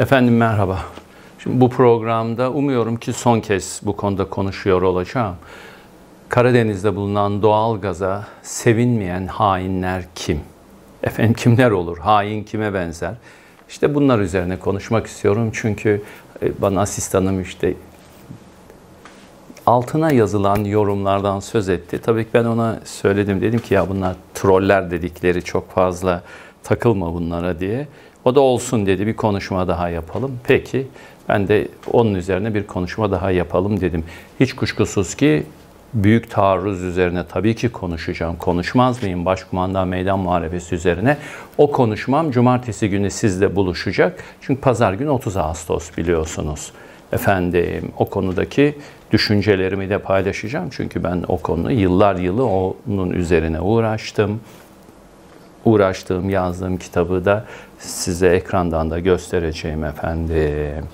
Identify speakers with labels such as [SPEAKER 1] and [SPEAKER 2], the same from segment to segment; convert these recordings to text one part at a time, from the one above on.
[SPEAKER 1] Efendim merhaba. Şimdi bu programda umuyorum ki son kez bu konuda konuşuyor olacağım. Karadeniz'de bulunan doğal gaza sevinmeyen hainler kim? Efendim kimler olur? Hain kime benzer? İşte bunlar üzerine konuşmak istiyorum çünkü e, bana asistanım işte altına yazılan yorumlardan söz etti. Tabii ki ben ona söyledim dedim ki ya bunlar troller dedikleri çok fazla takılma bunlara diye. O da olsun dedi bir konuşma daha yapalım. Peki ben de onun üzerine bir konuşma daha yapalım dedim. Hiç kuşkusuz ki büyük taarruz üzerine tabii ki konuşacağım. Konuşmaz mıyım Başkumandan Meydan Muharebesi üzerine? O konuşmam cumartesi günü sizle buluşacak. Çünkü pazar günü 30 Ağustos biliyorsunuz. Efendim o konudaki düşüncelerimi de paylaşacağım. Çünkü ben o konuyu yıllar yılı onun üzerine uğraştım uğraştığım, yazdığım kitabı da size ekrandan da göstereceğim efendim.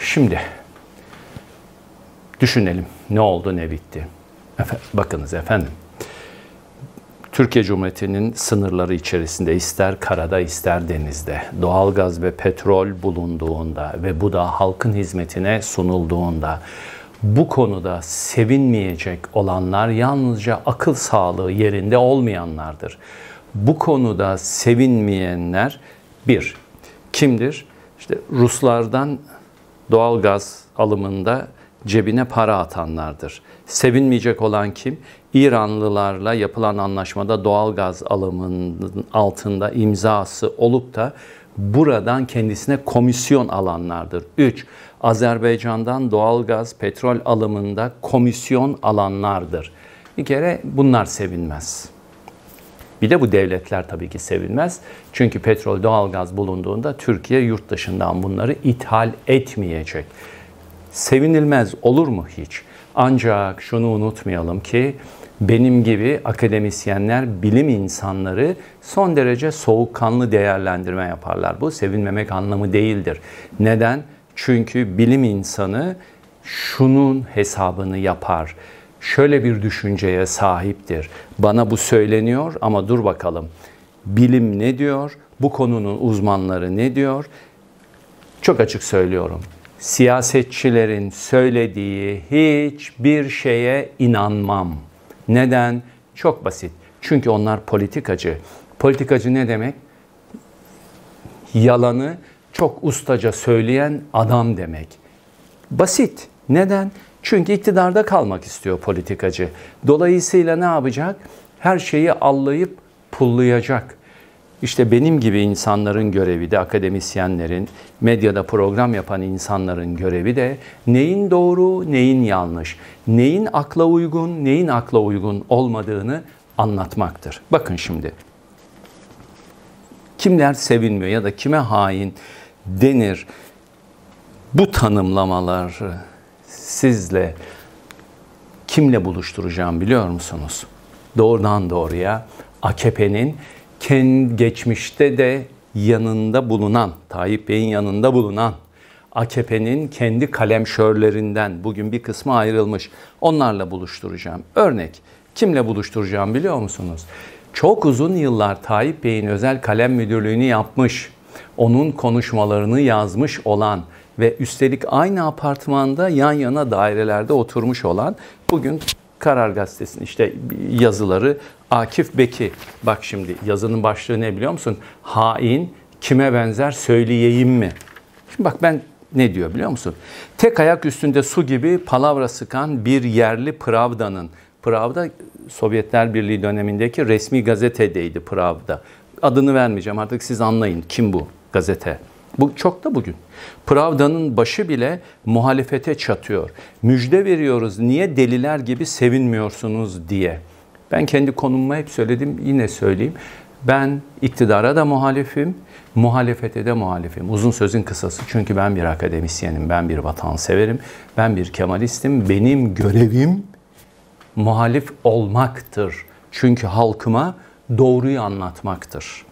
[SPEAKER 1] Şimdi düşünelim ne oldu ne bitti. Efendim, bakınız efendim. Türkiye Cumhuriyeti'nin sınırları içerisinde ister karada ister denizde doğal gaz ve petrol bulunduğunda ve bu da halkın hizmetine sunulduğunda bu konuda sevinmeyecek olanlar yalnızca akıl sağlığı yerinde olmayanlardır bu konuda sevinmeyenler bir, kimdir? İşte Ruslardan doğal gaz alımında cebine para atanlardır. Sevinmeyecek olan kim? İranlılarla yapılan anlaşmada doğal gaz alımının altında imzası olup da buradan kendisine komisyon alanlardır. 3. Azerbaycan'dan doğal gaz, petrol alımında komisyon alanlardır. Bir kere bunlar sevinmez. Bir de bu devletler tabii ki sevinmez Çünkü petrol, doğalgaz bulunduğunda Türkiye yurt dışından bunları ithal etmeyecek. Sevinilmez olur mu hiç? Ancak şunu unutmayalım ki benim gibi akademisyenler, bilim insanları son derece soğukkanlı değerlendirme yaparlar. Bu sevinmemek anlamı değildir. Neden? Çünkü bilim insanı şunun hesabını yapar şöyle bir düşünceye sahiptir. Bana bu söyleniyor ama dur bakalım. Bilim ne diyor? Bu konunun uzmanları ne diyor? Çok açık söylüyorum. Siyasetçilerin söylediği hiçbir şeye inanmam. Neden? Çok basit. Çünkü onlar politikacı. Politikacı ne demek? Yalanı çok ustaca söyleyen adam demek. Basit. Neden? Çünkü iktidarda kalmak istiyor politikacı. Dolayısıyla ne yapacak? Her şeyi allayıp pullayacak. İşte benim gibi insanların görevi de akademisyenlerin, medyada program yapan insanların görevi de neyin doğru, neyin yanlış, neyin akla uygun, neyin akla uygun olmadığını anlatmaktır. Bakın şimdi. Kimler sevinmiyor ya da kime hain denir bu tanımlamalar sizle kimle buluşturacağım biliyor musunuz? Doğrudan doğruya AKP'nin kendi geçmişte de yanında bulunan, Tayyip Bey'in yanında bulunan AKP'nin kendi kalemşörlerinden bugün bir kısmı ayrılmış. Onlarla buluşturacağım. Örnek kimle buluşturacağım biliyor musunuz? Çok uzun yıllar Tayyip Bey'in özel kalem müdürlüğünü yapmış, onun konuşmalarını yazmış olan ve üstelik aynı apartmanda yan yana dairelerde oturmuş olan bugün Karar Gazetesi'nin işte yazıları Akif Beki. Bak şimdi yazının başlığı ne biliyor musun? Hain kime benzer söyleyeyim mi? Şimdi bak ben ne diyor biliyor musun? Tek ayak üstünde su gibi palavra sıkan bir yerli Pravda'nın. Pravda Sovyetler Birliği dönemindeki resmi gazetedeydi Pravda. Adını vermeyeceğim artık siz anlayın kim bu gazete. Bu çok da bugün. Pravda'nın başı bile muhalefete çatıyor. Müjde veriyoruz niye deliler gibi sevinmiyorsunuz diye. Ben kendi konumumu hep söyledim yine söyleyeyim. Ben iktidara da muhalifim, muhalefete de muhalifim. Uzun sözün kısası. Çünkü ben bir akademisyenim, ben bir vatanseverim, ben bir kemalistim. Benim görevim muhalif olmaktır. Çünkü halkıma doğruyu anlatmaktır.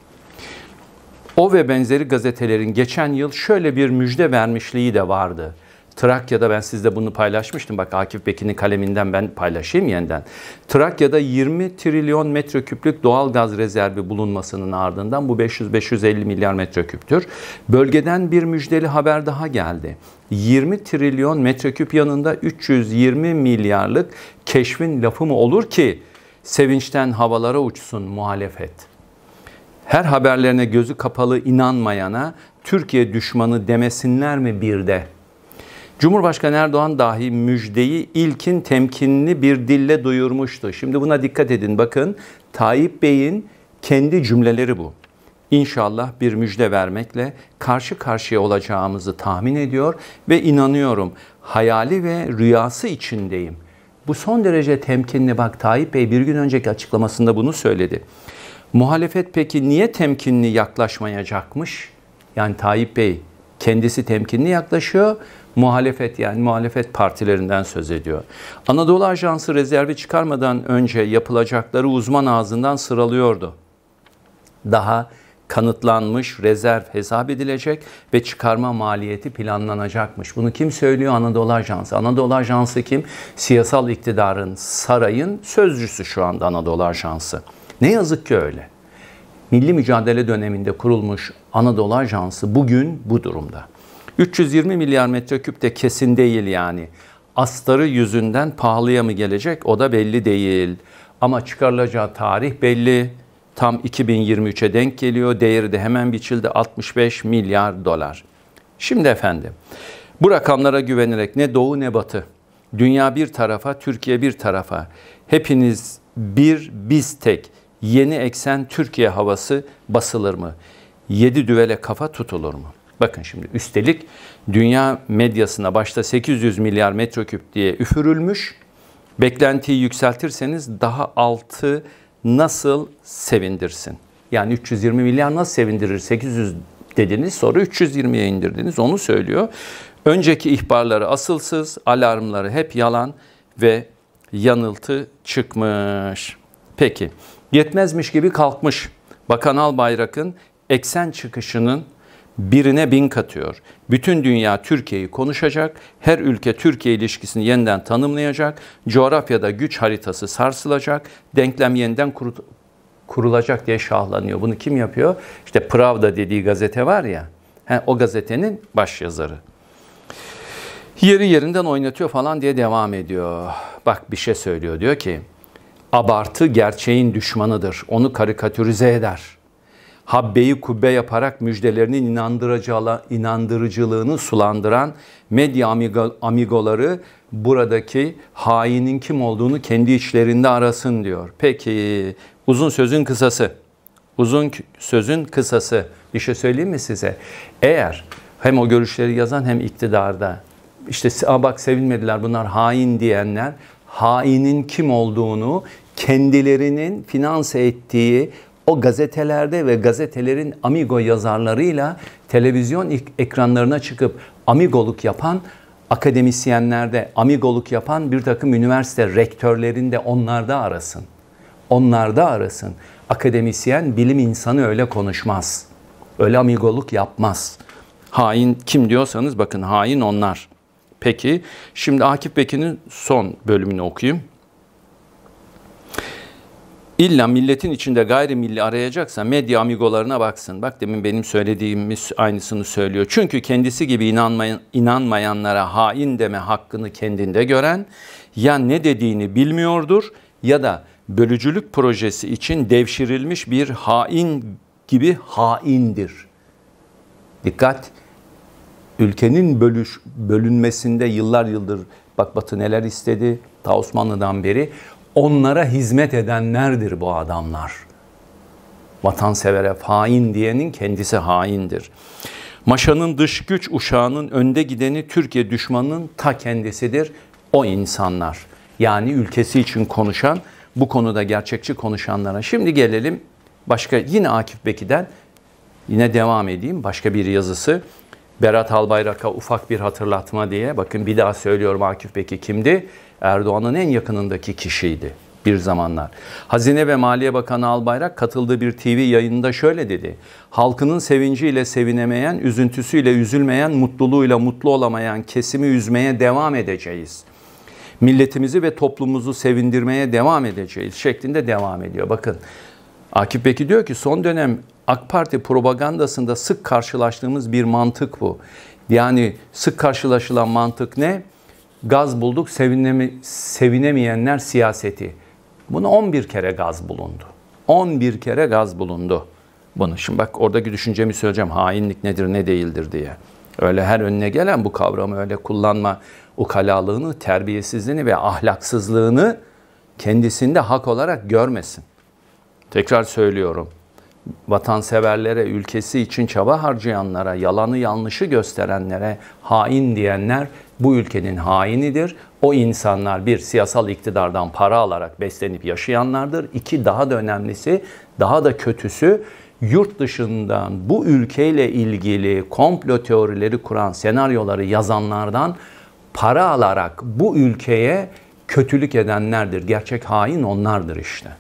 [SPEAKER 1] O ve benzeri gazetelerin geçen yıl şöyle bir müjde vermişliği de vardı. Trakya'da ben sizde bunu paylaşmıştım. Bak Akif Bekin'in kaleminden ben paylaşayım yeniden. Trakya'da 20 trilyon metreküplük doğal gaz rezervi bulunmasının ardından bu 500-550 milyar metreküptür. Bölgeden bir müjdeli haber daha geldi. 20 trilyon metreküp yanında 320 milyarlık keşfin lafı mı olur ki sevinçten havalara uçsun muhalefet her haberlerine gözü kapalı inanmayana Türkiye düşmanı demesinler mi bir de? Cumhurbaşkanı Erdoğan dahi müjdeyi ilkin temkinli bir dille duyurmuştu. Şimdi buna dikkat edin bakın Tayyip Bey'in kendi cümleleri bu. İnşallah bir müjde vermekle karşı karşıya olacağımızı tahmin ediyor ve inanıyorum. Hayali ve rüyası içindeyim. Bu son derece temkinli bak Tayyip Bey bir gün önceki açıklamasında bunu söyledi. Muhalefet peki niye temkinli yaklaşmayacakmış? Yani Tayyip Bey kendisi temkinli yaklaşıyor. Muhalefet yani muhalefet partilerinden söz ediyor. Anadolu Ajansı rezervi çıkarmadan önce yapılacakları uzman ağzından sıralıyordu. Daha kanıtlanmış rezerv hesap edilecek ve çıkarma maliyeti planlanacakmış. Bunu kim söylüyor? Anadolu Ajansı. Anadolu Ajansı kim? Siyasal iktidarın, sarayın sözcüsü şu anda Anadolu Ajansı. Ne yazık ki öyle. Milli mücadele döneminde kurulmuş Anadolu Ajansı bugün bu durumda. 320 milyar metreküp de kesin değil yani. Astarı yüzünden pahalıya mı gelecek o da belli değil. Ama çıkarılacağı tarih belli. Tam 2023'e denk geliyor. Değeri de hemen biçildi 65 milyar dolar. Şimdi efendim bu rakamlara güvenerek ne doğu ne batı, dünya bir tarafa, Türkiye bir tarafa, hepiniz bir biz tek yeni eksen Türkiye havası basılır mı? Yedi düvele kafa tutulur mu? Bakın şimdi üstelik dünya medyasına başta 800 milyar metreküp diye üfürülmüş. Beklentiyi yükseltirseniz daha altı nasıl sevindirsin? Yani 320 milyar nasıl sevindirir? 800 dediniz sonra 320'ye indirdiniz onu söylüyor. Önceki ihbarları asılsız, alarmları hep yalan ve yanıltı çıkmış. Peki Yetmezmiş gibi kalkmış. Bakan Albayrak'ın eksen çıkışının birine bin katıyor. Bütün dünya Türkiye'yi konuşacak, her ülke Türkiye ilişkisini yeniden tanımlayacak, coğrafyada güç haritası sarsılacak, denklem yeniden kuru, kurulacak diye şahlanıyor. Bunu kim yapıyor? İşte Pravda dediği gazete var ya, he, o gazetenin başyazarı Yeri yerinden oynatıyor falan diye devam ediyor. Bak bir şey söylüyor diyor ki, Abartı gerçeğin düşmanıdır. Onu karikatürize eder. Habbeyi kubbe yaparak müjdelerinin inandırıcılığını sulandıran medya amigoları buradaki hainin kim olduğunu kendi içlerinde arasın diyor. Peki uzun sözün kısası. Uzun sözün kısası. Bir şey söyleyeyim mi size? Eğer hem o görüşleri yazan hem iktidarda işte bak sevinmediler bunlar hain diyenler hainin kim olduğunu, kendilerinin finanse ettiği o gazetelerde ve gazetelerin amigo yazarlarıyla televizyon ekranlarına çıkıp amigoluk yapan akademisyenlerde amigoluk yapan bir takım üniversite rektörlerinde onlarda arasın. Onlarda arasın. Akademisyen, bilim insanı öyle konuşmaz. Öyle amigoluk yapmaz. Hain kim diyorsanız bakın hain onlar. Peki şimdi Akif Beki'nin son bölümünü okuyayım. İlla milletin içinde gayrimilli arayacaksa medya amigolarına baksın. Bak demin benim söylediğimiz aynısını söylüyor. Çünkü kendisi gibi inanmayan, inanmayanlara hain deme hakkını kendinde gören ya ne dediğini bilmiyordur ya da bölücülük projesi için devşirilmiş bir hain gibi haindir. Dikkat! ülkenin bölüş, bölünmesinde yıllar yıldır bak Batı neler istedi ta Osmanlı'dan beri onlara hizmet edenlerdir bu adamlar. Vatansevere hain diyenin kendisi haindir. Maşanın dış güç uşağının önde gideni Türkiye düşmanının ta kendisidir o insanlar. Yani ülkesi için konuşan, bu konuda gerçekçi konuşanlara. Şimdi gelelim başka yine Akif Beki'den yine devam edeyim başka bir yazısı. Berat Albayrak'a ufak bir hatırlatma diye. Bakın bir daha söylüyorum Akif Beki kimdi? Erdoğan'ın en yakınındaki kişiydi bir zamanlar. Hazine ve Maliye Bakanı Albayrak katıldığı bir TV yayınında şöyle dedi. Halkının sevinciyle sevinemeyen, üzüntüsüyle üzülmeyen, mutluluğuyla mutlu olamayan kesimi üzmeye devam edeceğiz. Milletimizi ve toplumumuzu sevindirmeye devam edeceğiz şeklinde devam ediyor. Bakın Akif Beki diyor ki son dönem AK Parti propagandasında sık karşılaştığımız bir mantık bu. Yani sık karşılaşılan mantık ne? Gaz bulduk, sevinemi, sevinemeyenler siyaseti. Buna 11 kere gaz bulundu. 11 kere gaz bulundu. Bunu şimdi bak oradaki düşüncemi söyleyeceğim. Hainlik nedir ne değildir diye. Öyle her önüne gelen bu kavramı öyle kullanma ukalalığını, terbiyesizliğini ve ahlaksızlığını kendisinde hak olarak görmesin. Tekrar söylüyorum vatanseverlere, ülkesi için çaba harcayanlara, yalanı yanlışı gösterenlere hain diyenler bu ülkenin hainidir. O insanlar bir siyasal iktidardan para alarak beslenip yaşayanlardır. İki daha da önemlisi, daha da kötüsü yurt dışından bu ülkeyle ilgili komplo teorileri kuran, senaryoları yazanlardan para alarak bu ülkeye kötülük edenlerdir. Gerçek hain onlardır işte.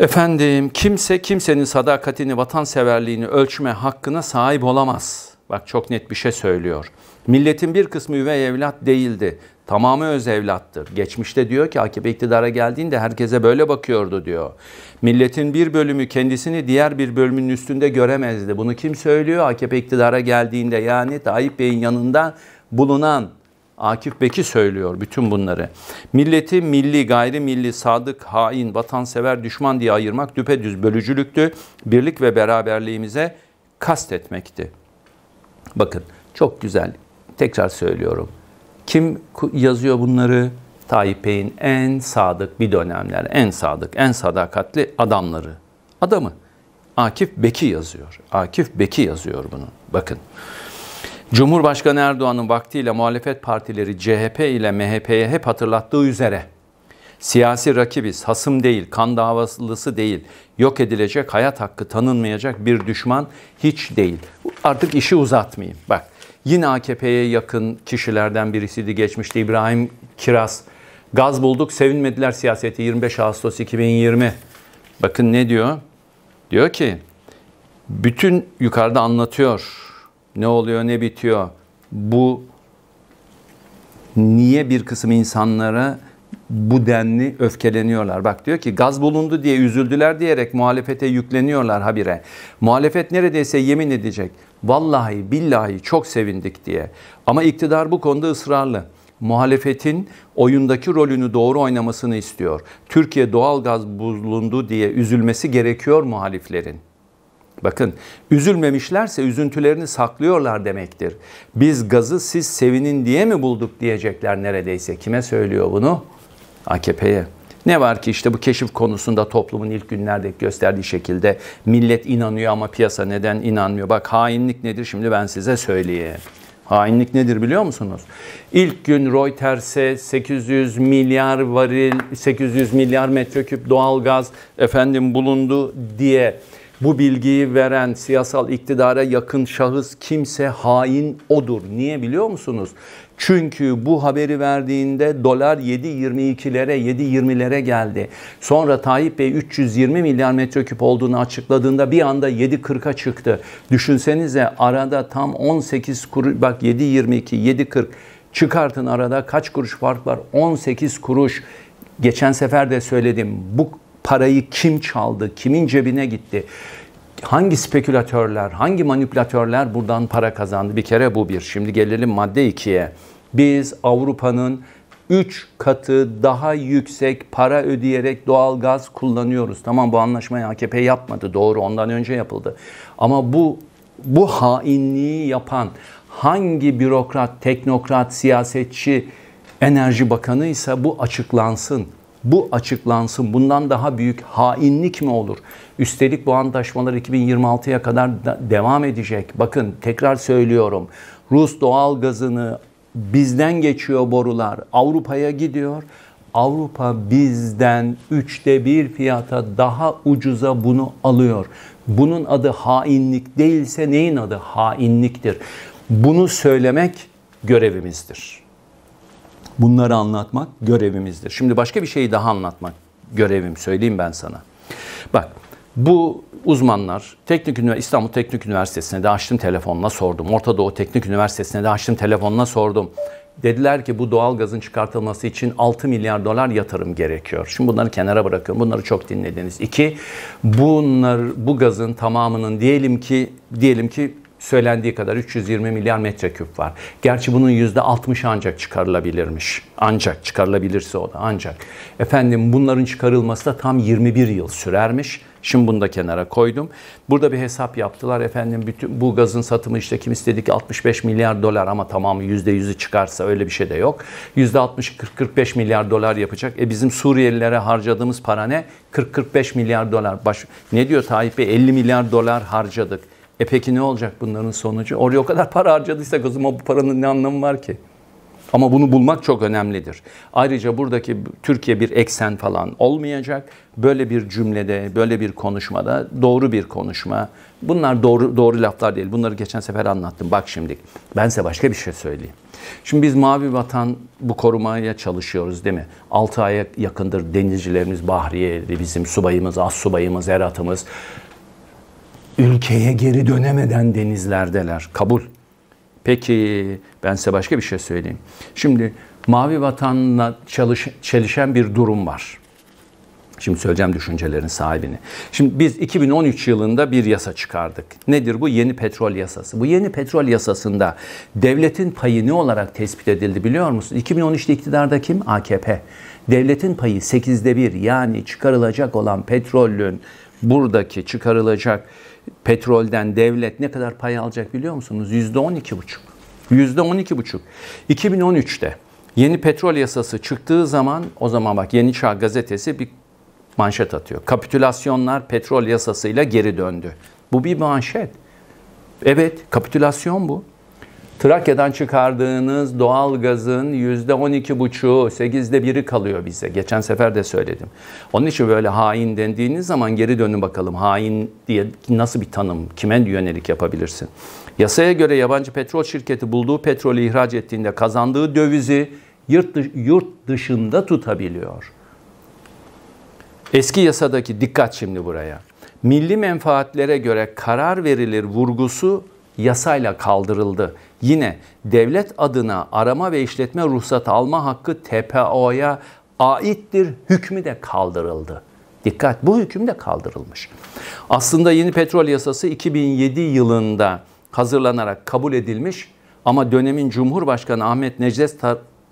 [SPEAKER 1] Efendim kimse kimsenin sadakatini, vatanseverliğini ölçme hakkına sahip olamaz. Bak çok net bir şey söylüyor. Milletin bir kısmı üvey evlat değildi. Tamamı öz evlattır. Geçmişte diyor ki AKP iktidara geldiğinde herkese böyle bakıyordu diyor. Milletin bir bölümü kendisini diğer bir bölümünün üstünde göremezdi. Bunu kim söylüyor? AKP iktidara geldiğinde yani Tayyip Bey'in yanında bulunan Akif Beki söylüyor bütün bunları. Milleti milli, gayri milli, sadık, hain, vatansever, düşman diye ayırmak düpedüz bölücülüktü. Birlik ve beraberliğimize kastetmekti. Bakın çok güzel. Tekrar söylüyorum. Kim yazıyor bunları? Tayyip Bey'in en sadık bir dönemler, en sadık, en sadakatli adamları. Adamı. Akif Beki yazıyor. Akif Beki yazıyor bunu. Bakın. Cumhurbaşkanı Erdoğan'ın vaktiyle muhalefet partileri CHP ile MHP'ye hep hatırlattığı üzere siyasi rakibiz, hasım değil, kan davalısı değil, yok edilecek, hayat hakkı tanınmayacak bir düşman hiç değil. Artık işi uzatmayayım. Bak yine AKP'ye yakın kişilerden birisiydi geçmişte İbrahim Kiraz. Gaz bulduk, sevinmediler siyaseti 25 Ağustos 2020. Bakın ne diyor? Diyor ki bütün yukarıda anlatıyor ne oluyor, ne bitiyor? Bu niye bir kısım insanlara bu denli öfkeleniyorlar. Bak diyor ki gaz bulundu diye üzüldüler diyerek muhalefete yükleniyorlar habire. Muhalefet neredeyse yemin edecek. Vallahi billahi çok sevindik diye. Ama iktidar bu konuda ısrarlı. Muhalefetin oyundaki rolünü doğru oynamasını istiyor. Türkiye doğal gaz bulundu diye üzülmesi gerekiyor muhaliflerin. Bakın üzülmemişlerse üzüntülerini saklıyorlar demektir. Biz gazı siz sevinin diye mi bulduk diyecekler neredeyse. Kime söylüyor bunu? AKP'ye. Ne var ki işte bu keşif konusunda toplumun ilk günlerde gösterdiği şekilde millet inanıyor ama piyasa neden inanmıyor? Bak hainlik nedir şimdi ben size söyleyeyim. Hainlik nedir biliyor musunuz? İlk gün Reuters'e 800 milyar varil, 800 milyar metreküp doğalgaz efendim bulundu diye bu bilgiyi veren siyasal iktidara yakın şahıs kimse hain odur. Niye biliyor musunuz? Çünkü bu haberi verdiğinde dolar 7.22'lere, 7.20'lere geldi. Sonra Tayyip Bey 320 milyar metreküp olduğunu açıkladığında bir anda 7.40'a çıktı. Düşünsenize arada tam 18 kuruş, bak 7.22, 7.40 çıkartın arada kaç kuruş fark var? 18 kuruş. Geçen sefer de söyledim. Bu parayı kim çaldı, kimin cebine gitti, hangi spekülatörler, hangi manipülatörler buradan para kazandı bir kere bu bir. Şimdi gelelim madde ikiye. Biz Avrupa'nın 3 katı daha yüksek para ödeyerek doğal gaz kullanıyoruz. Tamam bu anlaşmayı AKP yapmadı doğru ondan önce yapıldı. Ama bu bu hainliği yapan hangi bürokrat, teknokrat, siyasetçi, enerji bakanıysa bu açıklansın bu açıklansın. Bundan daha büyük hainlik mi olur? Üstelik bu antlaşmalar 2026'ya kadar da devam edecek. Bakın tekrar söylüyorum. Rus doğal gazını bizden geçiyor borular. Avrupa'ya gidiyor. Avrupa bizden üçte bir fiyata daha ucuza bunu alıyor. Bunun adı hainlik değilse neyin adı? Hainliktir. Bunu söylemek görevimizdir. Bunları anlatmak görevimizdir. Şimdi başka bir şeyi daha anlatmak görevim söyleyeyim ben sana. Bak bu uzmanlar Teknik Ünivers İstanbul Teknik Üniversitesi'ne de açtım telefonla sordum. Orta Doğu Teknik Üniversitesi'ne de açtım telefonla sordum. Dediler ki bu doğal gazın çıkartılması için 6 milyar dolar yatırım gerekiyor. Şimdi bunları kenara bırakıyorum. Bunları çok dinlediniz. İki, bunlar bu gazın tamamının diyelim ki diyelim ki söylendiği kadar 320 milyar metreküp var. Gerçi bunun %60 ancak çıkarılabilirmiş. Ancak çıkarılabilirse o da ancak. Efendim bunların çıkarılması da tam 21 yıl sürermiş. Şimdi bunu da kenara koydum. Burada bir hesap yaptılar. Efendim bütün bu gazın satımı işte kim istedik? 65 milyar dolar ama tamamı %100'ü çıkarsa öyle bir şey de yok. %60'ı 40-45 milyar dolar yapacak. E bizim Suriyelilere harcadığımız para ne? 40-45 milyar dolar. Baş... Ne diyor Tayyip Bey? 50 milyar dolar harcadık. E peki ne olacak bunların sonucu? Oraya o kadar para harcadıysak o zaman bu paranın ne anlamı var ki? Ama bunu bulmak çok önemlidir. Ayrıca buradaki Türkiye bir eksen falan olmayacak. Böyle bir cümlede, böyle bir konuşmada doğru bir konuşma. Bunlar doğru doğru laflar değil. Bunları geçen sefer anlattım. Bak şimdi ben size başka bir şey söyleyeyim. Şimdi biz Mavi Vatan bu korumaya çalışıyoruz değil mi? 6 aya yakındır denizcilerimiz Bahriyeli, bizim subayımız, as subayımız, eratımız ülkeye geri dönemeden denizlerdeler. Kabul. Peki ben size başka bir şey söyleyeyim. Şimdi mavi vatanla çalış, çelişen bir durum var. Şimdi söyleyeceğim düşüncelerin sahibini. Şimdi biz 2013 yılında bir yasa çıkardık. Nedir bu? Yeni petrol yasası. Bu yeni petrol yasasında devletin payı ne olarak tespit edildi biliyor musunuz? 2013'te iktidarda kim? AKP. Devletin payı 8'de 1 yani çıkarılacak olan petrolün buradaki çıkarılacak petrolden devlet ne kadar pay alacak biliyor musunuz? Yüzde on iki buçuk. Yüzde on iki buçuk. 2013'te yeni petrol yasası çıktığı zaman o zaman bak Yeni Çağ gazetesi bir manşet atıyor. Kapitülasyonlar petrol yasasıyla geri döndü. Bu bir manşet. Evet kapitülasyon bu. Trakya'dan çıkardığınız doğal gazın yüzde on iki buçu, sekizde biri kalıyor bize. Geçen sefer de söyledim. Onun için böyle hain dendiğiniz zaman geri dönün bakalım. Hain diye nasıl bir tanım, kime yönelik yapabilirsin? Yasaya göre yabancı petrol şirketi bulduğu petrolü ihraç ettiğinde kazandığı dövizi yurt, yurt dışında tutabiliyor. Eski yasadaki dikkat şimdi buraya. Milli menfaatlere göre karar verilir vurgusu yasayla kaldırıldı. Yine devlet adına arama ve işletme ruhsatı alma hakkı TPO'ya aittir hükmü de kaldırıldı. Dikkat bu hüküm de kaldırılmış. Aslında yeni petrol yasası 2007 yılında hazırlanarak kabul edilmiş ama dönemin Cumhurbaşkanı Ahmet Necdet,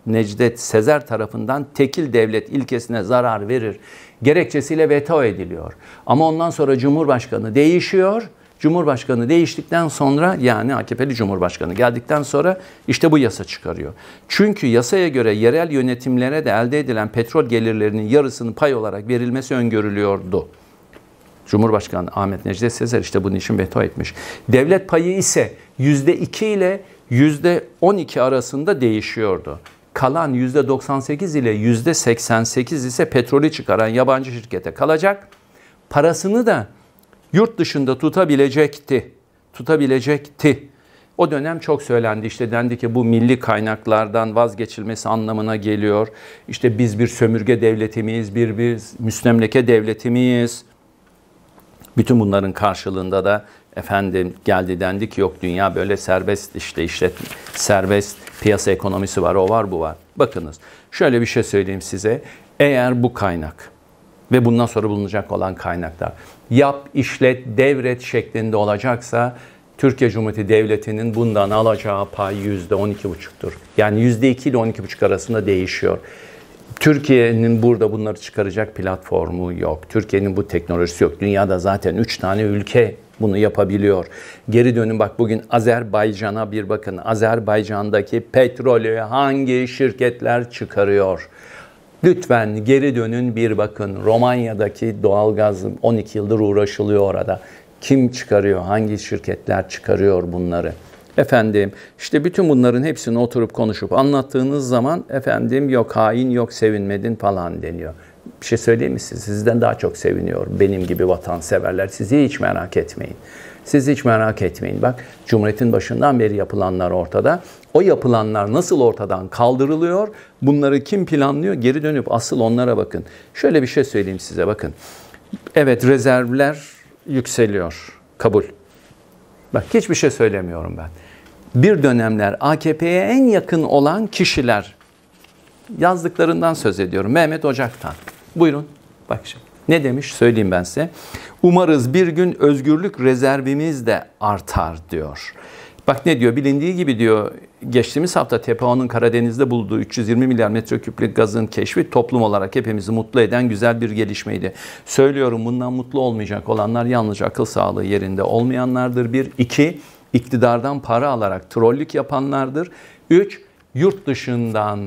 [SPEAKER 1] Necdet Sezer tarafından tekil devlet ilkesine zarar verir gerekçesiyle veto ediliyor. Ama ondan sonra Cumhurbaşkanı değişiyor Cumhurbaşkanı değiştikten sonra yani AKP'li Cumhurbaşkanı geldikten sonra işte bu yasa çıkarıyor. Çünkü yasaya göre yerel yönetimlere de elde edilen petrol gelirlerinin yarısını pay olarak verilmesi öngörülüyordu. Cumhurbaşkanı Ahmet Necdet Sezer işte bunun için veto etmiş. Devlet payı ise %2 ile %12 arasında değişiyordu. Kalan %98 ile %88 ise petrolü çıkaran yabancı şirkete kalacak. Parasını da yurt dışında tutabilecekti. Tutabilecekti. O dönem çok söylendi işte dendi ki bu milli kaynaklardan vazgeçilmesi anlamına geliyor. İşte biz bir sömürge devleti miyiz, bir, biz müslemleke devleti miyiz? Bütün bunların karşılığında da efendim geldi dendi ki yok dünya böyle serbest işte işte serbest piyasa ekonomisi var o var bu var. Bakınız şöyle bir şey söyleyeyim size eğer bu kaynak ve bundan sonra bulunacak olan kaynaklar. Yap, işlet, devret şeklinde olacaksa Türkiye Cumhuriyeti Devleti'nin bundan alacağı pay yüzde on iki buçuktur. Yani yüzde iki ile on iki buçuk arasında değişiyor. Türkiye'nin burada bunları çıkaracak platformu yok. Türkiye'nin bu teknolojisi yok. Dünyada zaten üç tane ülke bunu yapabiliyor. Geri dönün bak bugün Azerbaycan'a bir bakın. Azerbaycan'daki petrolü hangi şirketler çıkarıyor? Lütfen geri dönün bir bakın. Romanya'daki doğalgaz 12 yıldır uğraşılıyor orada. Kim çıkarıyor? Hangi şirketler çıkarıyor bunları? Efendim işte bütün bunların hepsini oturup konuşup anlattığınız zaman efendim yok hain yok sevinmedin falan deniyor. Bir şey söyleyeyim mi siz? Sizden daha çok seviniyor benim gibi vatanseverler. Sizi hiç merak etmeyin. Siz hiç merak etmeyin. Bak Cumhuriyet'in başından beri yapılanlar ortada. O yapılanlar nasıl ortadan kaldırılıyor? Bunları kim planlıyor? Geri dönüp asıl onlara bakın. Şöyle bir şey söyleyeyim size bakın. Evet rezervler yükseliyor. Kabul. Bak hiçbir şey söylemiyorum ben. Bir dönemler AKP'ye en yakın olan kişiler yazdıklarından söz ediyorum. Mehmet Ocak'tan. Buyurun. Bak şimdi. Ne demiş? Söyleyeyim ben size. Umarız bir gün özgürlük rezervimiz de artar diyor. Bak ne diyor bilindiği gibi diyor geçtiğimiz hafta TPO'nun Karadeniz'de bulduğu 320 milyar metreküplük gazın keşfi toplum olarak hepimizi mutlu eden güzel bir gelişmeydi. Söylüyorum bundan mutlu olmayacak olanlar yalnızca akıl sağlığı yerinde olmayanlardır. Bir, iki iktidardan para alarak trollük yapanlardır. Üç, yurt dışından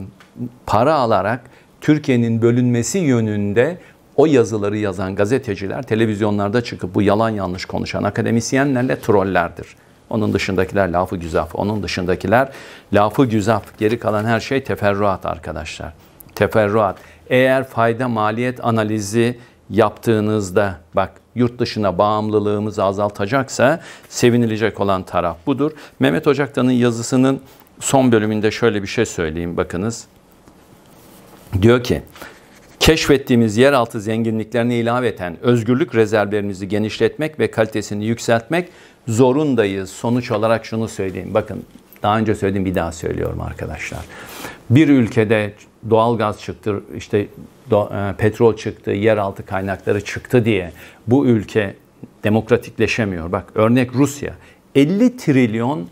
[SPEAKER 1] para alarak Türkiye'nin bölünmesi yönünde o yazıları yazan gazeteciler televizyonlarda çıkıp bu yalan yanlış konuşan akademisyenlerle trollerdir. Onun dışındakiler lafı güzaf, onun dışındakiler lafı güzaf. Geri kalan her şey teferruat arkadaşlar. Teferruat. Eğer fayda maliyet analizi yaptığınızda bak yurt dışına bağımlılığımızı azaltacaksa sevinilecek olan taraf budur. Mehmet Ocaktan'ın yazısının son bölümünde şöyle bir şey söyleyeyim bakınız. Diyor ki keşfettiğimiz yeraltı zenginliklerine ilaveten özgürlük rezervlerimizi genişletmek ve kalitesini yükseltmek zorundayız. Sonuç olarak şunu söyleyeyim. Bakın daha önce söyledim bir daha söylüyorum arkadaşlar. Bir ülkede doğal gaz çıktı, işte e, petrol çıktı, yeraltı kaynakları çıktı diye bu ülke demokratikleşemiyor. Bak örnek Rusya 50 trilyon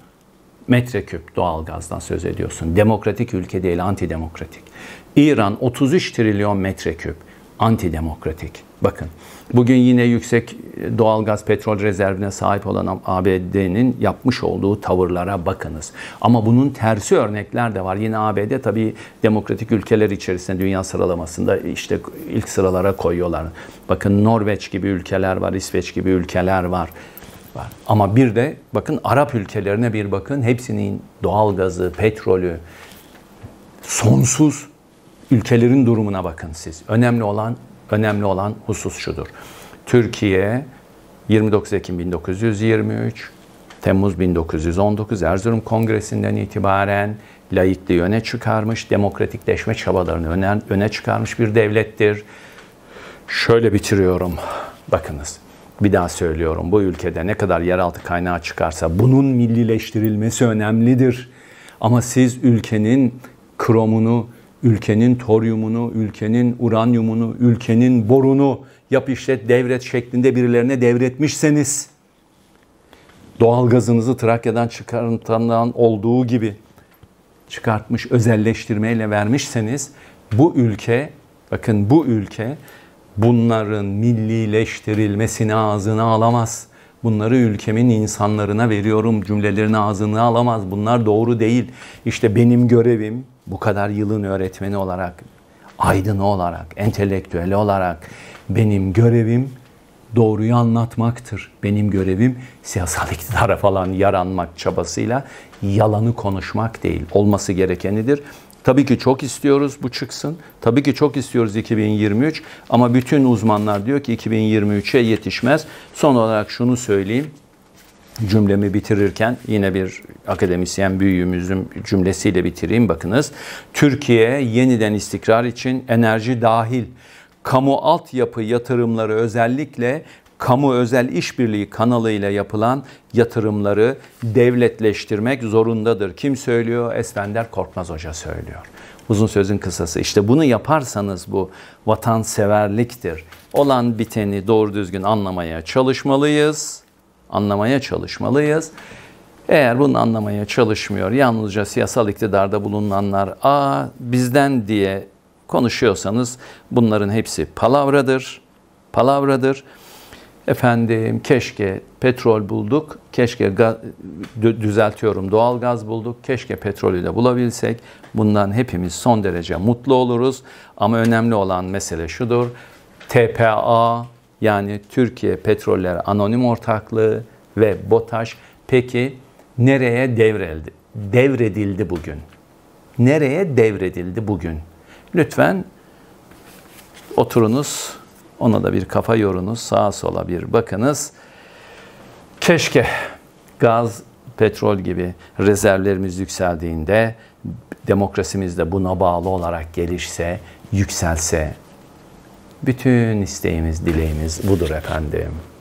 [SPEAKER 1] metreküp doğalgazdan söz ediyorsun. Demokratik ülke değil, antidemokratik. İran 33 trilyon metreküp antidemokratik. Bakın bugün yine yüksek doğalgaz petrol rezervine sahip olan ABD'nin yapmış olduğu tavırlara bakınız. Ama bunun tersi örnekler de var. Yine ABD tabi demokratik ülkeler içerisinde dünya sıralamasında işte ilk sıralara koyuyorlar. Bakın Norveç gibi ülkeler var, İsveç gibi ülkeler var var. Ama bir de bakın Arap ülkelerine bir bakın. Hepsinin doğalgazı, petrolü sonsuz. Ülkelerin durumuna bakın siz. Önemli olan önemli olan husus şudur. Türkiye 29 Ekim 1923 Temmuz 1919 Erzurum Kongresi'nden itibaren laikliği öne çıkarmış, demokratikleşme çabalarını öne, öne çıkarmış bir devlettir. Şöyle bitiriyorum. Bakınız bir daha söylüyorum bu ülkede ne kadar yeraltı kaynağı çıkarsa bunun millileştirilmesi önemlidir. Ama siz ülkenin kromunu, ülkenin toryumunu, ülkenin uranyumunu, ülkenin borunu yap işlet devret şeklinde birilerine devretmişseniz doğalgazınızı Trakya'dan çıkartandan olduğu gibi çıkartmış özelleştirmeyle vermişseniz bu ülke bakın bu ülke bunların millileştirilmesini ağzına alamaz. Bunları ülkemin insanlarına veriyorum cümlelerini ağzına alamaz. Bunlar doğru değil. İşte benim görevim bu kadar yılın öğretmeni olarak, aydın olarak, entelektüel olarak benim görevim doğruyu anlatmaktır. Benim görevim siyasal iktidara falan yaranmak çabasıyla yalanı konuşmak değil. Olması gerekenidir. Tabii ki çok istiyoruz bu çıksın. Tabii ki çok istiyoruz 2023 ama bütün uzmanlar diyor ki 2023'e yetişmez. Son olarak şunu söyleyeyim cümlemi bitirirken yine bir akademisyen büyüğümüzün cümlesiyle bitireyim bakınız. Türkiye yeniden istikrar için enerji dahil kamu altyapı yatırımları özellikle kamu özel işbirliği kanalıyla yapılan yatırımları devletleştirmek zorundadır. Kim söylüyor? Esfender Korkmaz Hoca söylüyor. Uzun sözün kısası. İşte bunu yaparsanız bu vatanseverliktir. Olan biteni doğru düzgün anlamaya çalışmalıyız. Anlamaya çalışmalıyız. Eğer bunu anlamaya çalışmıyor, yalnızca siyasal iktidarda bulunanlar a bizden diye konuşuyorsanız bunların hepsi palavradır. Palavradır. Efendim keşke petrol bulduk, keşke düzeltiyorum doğal gaz bulduk, keşke petrolü de bulabilsek. Bundan hepimiz son derece mutlu oluruz. Ama önemli olan mesele şudur. TPA yani Türkiye Petroller Anonim Ortaklığı ve BOTAŞ peki nereye devredildi? Devredildi bugün. Nereye devredildi bugün? Lütfen oturunuz ona da bir kafa yorunuz, sağa sola bir bakınız. Keşke gaz, petrol gibi rezervlerimiz yükseldiğinde demokrasimiz de buna bağlı olarak gelişse, yükselse. Bütün isteğimiz, dileğimiz budur efendim.